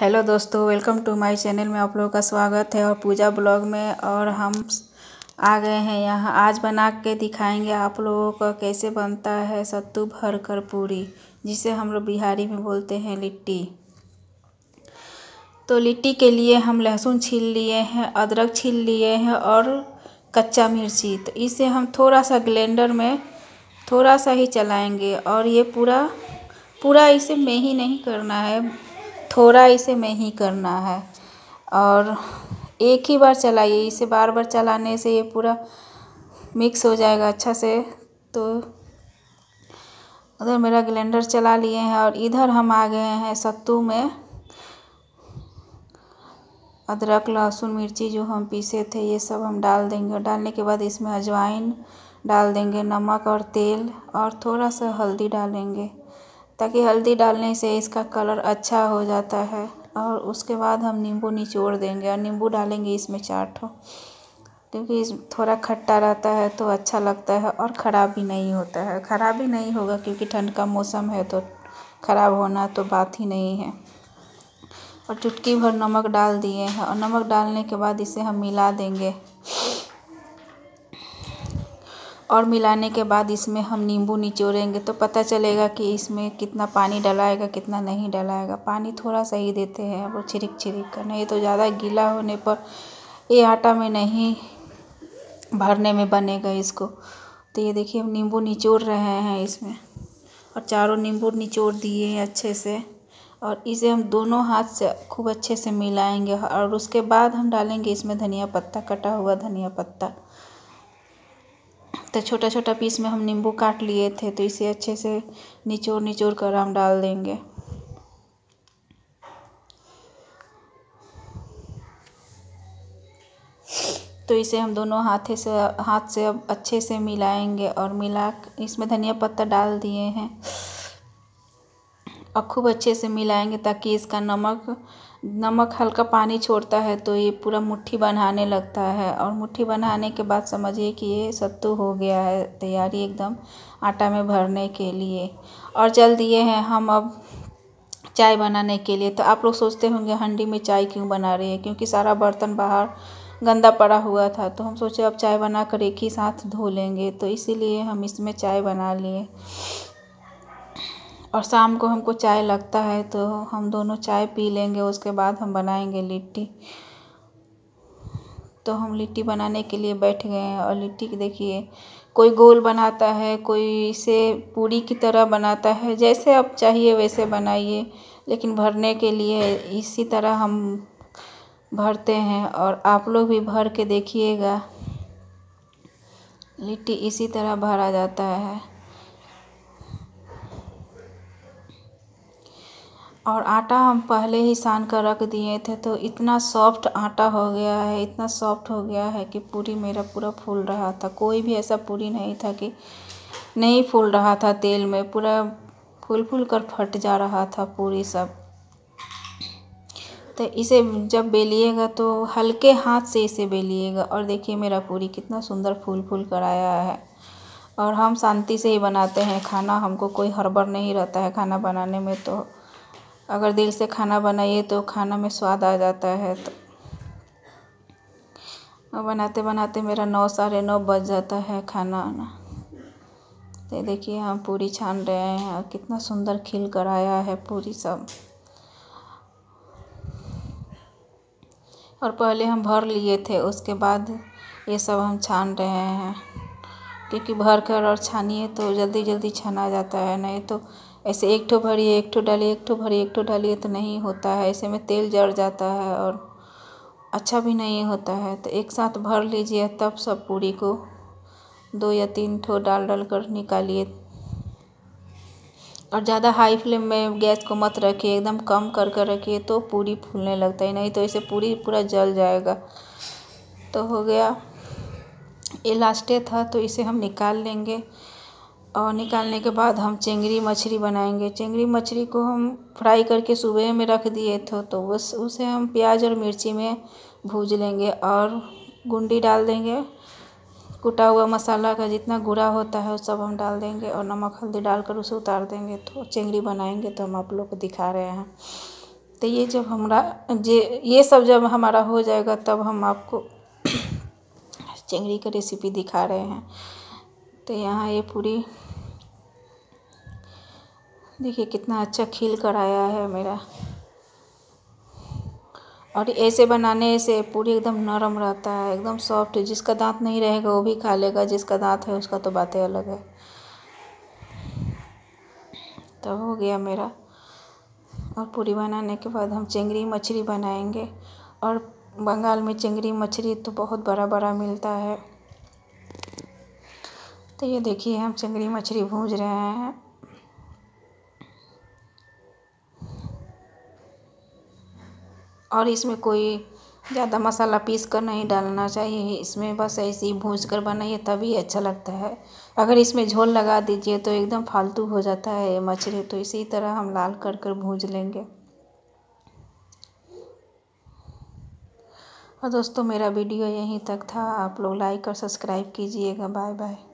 hello दोस्तों welcome to my channel में आप लोगों का स्वागत है और पूजा ब्लॉग में और हम आ गए हैं यहाँ आज बना के दिखाएंगे आप लोगों का कैसे बनता है सत्तू भर कर पूरी जिसे हम लोग बिहारी में बोलते हैं लिट्टी तो लिट्टी के लिए हम लहसुन छील लिए हैं अदरक छील लिए हैं और कच्चा मिर्ची तो इसे हम थोड़ा सा ग्लेंडर में थोड़ा सा ही चलाएंगे और ये पूरा पूरा इसे में ही नहीं करना है थोड़ा इसे में ही करना है और एक ही बार चलाइए इसे बार बार चलाने से ये पूरा मिक्स हो जाएगा अच्छा से तो उधर मेरा ग्लेंडर चला लिए हैं और इधर हम आ गए हैं सत्तू में अदरक लहसुन मिर्ची जो हम पीसे थे ये सब हम डाल देंगे डालने के बाद इसमें अजवाइन डाल देंगे नमक और तेल और थोड़ा सा हल्दी डालेंगे ताकि हल्दी डालने से इसका कलर अच्छा हो जाता है और उसके बाद हम नींबू निचोड़ देंगे और नींबू डालेंगे इसमें चार ठो क्योंकि इस थोड़ा खट्टा रहता है तो अच्छा लगता है और ख़राब भी नहीं होता है ख़राब भी नहीं होगा क्योंकि ठंड का मौसम है तो ख़राब होना तो बात ही नहीं है और चुटकी भर नमक डाल दिए हैं और नमक डालने के बाद इसे हम मिला देंगे और मिलाने के बाद इसमें हम नींबू निचोड़ेंगे तो पता चलेगा कि इसमें कितना पानी डलाएगा कितना नहीं डलाएगा पानी थोड़ा सा ही देते हैं वो लोग छिड़क छिड़क कर नहीं तो ज़्यादा गीला होने पर ये आटा में नहीं भरने में बनेगा इसको तो ये देखिए हम नींबू निचोड़ रहे हैं इसमें और चारों नींबू निचोड़ दिए अच्छे से और इसे हम दोनों हाथ से खूब अच्छे से मिलाएंगे और उसके बाद हम डालेंगे इसमें धनिया पत्ता कटा हुआ धनिया पत्ता तो छोटा छोटा पीस में हम नींबू काट लिए थे तो इसे अच्छे से निचोड़ निचोड़ कर हम डाल देंगे तो इसे हम दोनों हाथे से हाथ से अब अच्छे से मिलाएंगे और मिला इसमें धनिया पत्ता डाल दिए हैं और खूब अच्छे से मिलाएंगे ताकि इसका नमक नमक हल्का पानी छोड़ता है तो ये पूरा मुट्ठी बनाने लगता है और मुट्ठी बनाने के बाद समझिए कि ये सत्तू हो गया है तैयारी एकदम आटा में भरने के लिए और चल दिए हैं हम अब चाय बनाने के लिए तो आप लोग सोचते होंगे हंडी में चाय क्यों बना रही है क्योंकि सारा बर्तन बाहर गंदा पड़ा हुआ था तो हम सोचे अब चाय बना कर एक ही साथ धो लेंगे तो इसीलिए हम इसमें चाय बना लिए और शाम को हमको चाय लगता है तो हम दोनों चाय पी लेंगे उसके बाद हम बनाएंगे लिट्टी तो हम लिट्टी बनाने के लिए बैठ गए हैं और लिट्टी देखिए कोई गोल बनाता है कोई इसे पूरी की तरह बनाता है जैसे आप चाहिए वैसे बनाइए लेकिन भरने के लिए इसी तरह हम भरते हैं और आप लोग भी भर के देखिएगा लिट्टी इसी तरह भरा जाता है और आटा हम पहले ही सान कर रख दिए थे तो इतना सॉफ्ट आटा हो गया है इतना सॉफ्ट हो गया है कि पूरी मेरा पूरा फूल रहा था कोई भी ऐसा पूरी नहीं था कि नहीं फूल रहा था तेल में पूरा फूल फूल कर फट जा रहा था पूरी सब तो इसे जब बेलिएगा तो हल्के हाथ से इसे बेलिएगा और देखिए मेरा पूरी कितना सुंदर फूल फूल कर आया है और हम शांति से ही बनाते हैं खाना हमको कोई हड़बड़ नहीं रहता है खाना बनाने में तो अगर दिल से खाना बनाइए तो खाना में स्वाद आ जाता है तो बनाते बनाते मेरा नौ साढ़े नौ बज जाता है खाना ना तो देखिए हम पूरी छान रहे हैं कितना सुंदर खिल कर आया है पूरी सब और पहले हम भर लिए थे उसके बाद ये सब हम छान रहे हैं क्योंकि भर कर और छानिए तो जल्दी जल्दी छाना जाता है नहीं तो ऐसे एक ठो भरिए एक ठो डालिए एक ठो भरिए एक ठो डालिए तो नहीं होता है ऐसे में तेल जड़ जाता है और अच्छा भी नहीं होता है तो एक साथ भर लीजिए तब सब पूरी को दो या तीन ठो डाल डाल कर निकालिए और ज़्यादा हाई फ्लेम में गैस को मत रखिए एकदम कम कर कर रखिए तो पूरी फूलने लगता है नहीं तो इसे पूरी पूरा जल जाएगा तो हो गया ये लास्टे था तो इसे हम निकाल लेंगे और निकालने के बाद हम चिंगरी मछली बनाएंगे चिंगरी मछली को हम फ्राई करके सुबह में रख दिए थे तो बस उसे हम प्याज और मिर्ची में भूज लेंगे और गुंडी डाल देंगे कुटा हुआ मसाला का जितना गुड़ा होता है वो सब हम डाल देंगे और नमक हल्दी डालकर उसे उतार देंगे तो चिंगड़ी बनाएंगे तो हम आप लोग को दिखा रहे हैं तो ये जब हमारा जे ये सब जब हमारा हो जाएगा तब हम आपको चिंगड़ी का रेसिपी दिखा रहे हैं तो यहाँ ये पूरी देखिए कितना अच्छा खिल कर आया है मेरा और ऐसे बनाने से पूरी एकदम नरम रहता है एकदम सॉफ्ट जिसका दांत नहीं रहेगा वो भी खा लेगा जिसका दांत है उसका तो बातें अलग है तो हो गया मेरा और पूरी बनाने के बाद हम चिंगरी मछली बनाएंगे और बंगाल में चिंगरी मछली तो बहुत बड़ा बड़ा मिलता है तो ये देखिए हम चिंगरी मछली भूज रहे हैं और इसमें कोई ज़्यादा मसाला पीस कर नहीं डालना चाहिए इसमें बस ऐसे ही भूज कर बनाइए तभी अच्छा लगता है अगर इसमें झोल लगा दीजिए तो एकदम फालतू हो जाता है मछली तो इसी तरह हम लाल कर कर भूज लेंगे और दोस्तों मेरा वीडियो यहीं तक था आप लोग लाइक और सब्सक्राइब कीजिएगा बाय बाय